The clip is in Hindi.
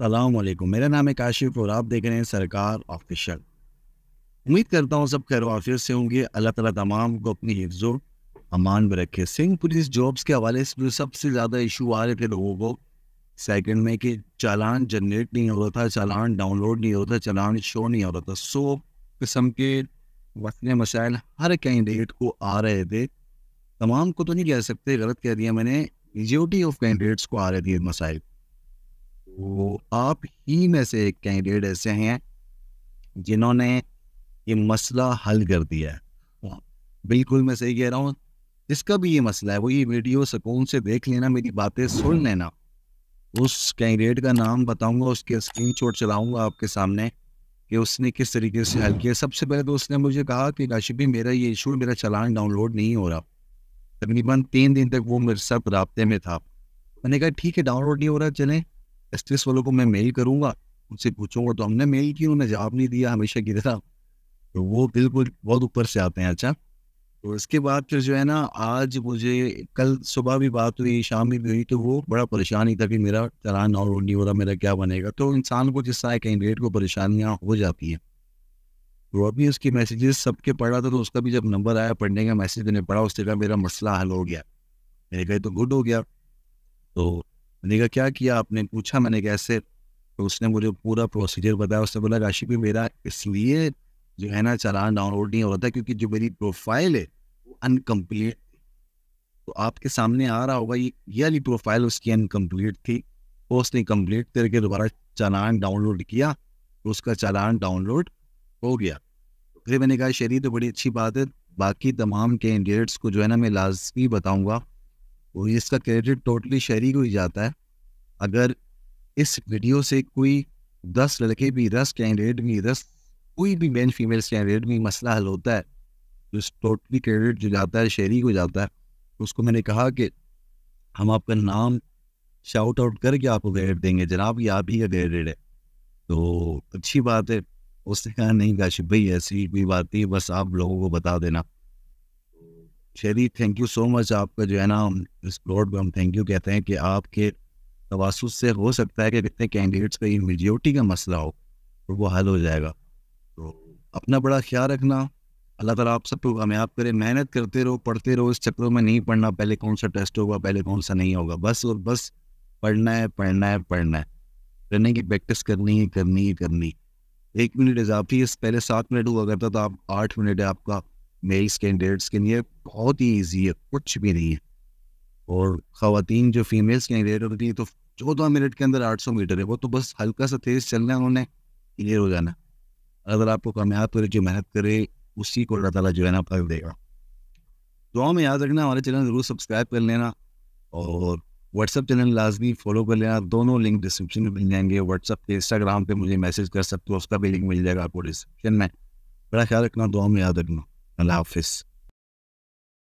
सलामकुम मेरा नाम है काशिफ और आप देख रहे हैं सरकार ऑफिशियल उम्मीद करता हूँ सब खैर वाफियत से होंगे अल्लाह ताला तमाम को अपनी हिफ्जो अमान में रखे सिंह पुलिस जॉब्स के हवाले से जो सबसे ज़्यादा इशू आ रहे थे लोगों को सेकंड में कि चालान जनरेट नहीं हो रहा था चालान डाउनलोड नहीं हो रहा था चालान शो नहीं हो रहा था सो किस्म के वतन मसाइल हर कैंडिडेट को आ रहे थे तमाम को तो नहीं कह सकते गलत कह दिया मैंने मेजोरिटी ऑफ कैंडिडेट्स को आ रहे थे मसाइल तो आप ही में से एक कैंडिडेट ऐसे हैं जिन्होंने ये मसला हल कर दिया है हाँ, बिल्कुल मैं सही कह रहा हूँ जिसका भी ये मसला है वो ये वीडियो सुकून से देख लेना मेरी बातें सुन लेना उस कैंडिडेट का नाम बताऊंगा उसके स्क्रीन शॉट चलाऊंगा आपके सामने कि उसने किस तरीके से हल किया सबसे पहले तो उसने मुझे कहा कि भी मेरा ये इशू मेरा चलान डाउनलोड नहीं हो रहा तकरीबन तीन दिन तक वो मेरे सब रबते में था मैंने कहा ठीक है डाउनलोड नहीं हो रहा चलें एस वालों को मैं मेल करूँगा उनसे पूछूंगा तो हमने मेल की उन्होंने जवाब नहीं दिया हमेशा की तरह तो वो बिल्कुल बहुत ऊपर से आते हैं अच्छा तो इसके बाद फिर जो है ना आज मुझे कल सुबह भी बात हुई शाम में भी हुई तो वो बड़ा परेशान ही था कि मेरा चलान और नहीं हो रहा मेरा क्या बनेगा तो इंसान को जिस तरह कैंडिडेट को परेशानियाँ हो जाती हैं तो अभी उसकी मैसेजेस सबके पढ़ रहा था तो उसका भी जब नंबर आया पढ़ने का मैसेज मैंने पढ़ा उसके कहा मेरा मसला हल हो गया मैंने कहे तो गुड हो गया तो मैंने कहा क्या किया आपने पूछा मैंने कैसे तो उसने मुझे पूरा प्रोसीजर बताया उसने बोला राशि भी मेरा इसलिए जो है ना चालान डाउनलोड नहीं हो रहा था क्योंकि जो मेरी प्रोफाइल है वो अनकम्प्लीट तो आपके सामने आ रहा होगा ये ये प्रोफाइल उसकी अनकम्प्लीट थी वो उसने कम्प्लीट करके दोबारा चालान डाउनलोड किया तो उसका चालान डाउनलोड हो गया फिर मैंने कहा शरीर तो बड़ी अच्छी बात है बाकी तमाम कैंडिडेट्स को जो है ना मैं लाजमी बताऊँगा वो इसका क्रेडिट टोटली शहरी को ही जाता है अगर इस वीडियो से कोई दस लड़के भी रस कैंडिडेट भी रस कोई भी मेन फीमेल्स कैंडिडेट भी मसला हल होता है तो टोटली क्रेडिट जो जाता है शहरी को जाता है तो उसको मैंने कहा कि हम आपका नाम शाउट आउट करके आपको क्रेडिट देंगे जनाब ये आप ही का क्रेडिट है तो अच्छी बात है उसने कहा नहीं काशिफ भाई ऐसी कोई बात नहीं बस आप लोगों को बता देना शेरी थैंक यू सो मच आपका जो है ना इस प्लॉट को हम थैंक यू कहते हैं कि आपके तवासुद से हो सकता है कि कितने कैंडिडेट्स का ये मेजोरिटी का मसला हो और वो हल हो जाएगा तो अपना बड़ा ख्याल रखना अल्लाह ताला आप सबको कामयाब करे मेहनत करते रहो पढ़ते रहो इस चक्रों में नहीं पढ़ना पहले कौन सा टेस्ट होगा पहले कौन सा नहीं होगा बस और बस पढ़ना है पढ़ना है पढ़ना है पढ़ने की प्रैक्टिस करनी है करनी है करनी एक मिनट इजाफी पहले सात मिनट हुआ करता था आप आठ मिनट है आपका मेल स्किन डेड स्किन ये बहुत ही ईजी है कुछ भी नहीं है और ख़वान जो फीमेल्स कैंडिडेट होती है तो चौदह मिनट के अंदर आठ सौ मीटर है वो तो बस हल्का सा तेज चलना है उन्होंने क्लियर हो जाना अगर आपको कामयाब करे जो मेहनत करे उसी को अल्लाह तला जो है ना फल देगा दुआ में याद रखना हमारे चैनल ज़रूर सब्सक्राइब कर लेना और व्हाट्सअप चैनल लाजमी फॉलो कर लेना दोनों लिंक डिस्क्रिप्शन में मिल जाएंगे व्हाट्सअप पे इंस्टाग्राम पे मुझे मैसेज कर सकते हो उसका भी लिंक मिल जाएगा आपको डिस्क्रिप्शन में बड़ा ख्याल रखना दुआ में याद रखना allow this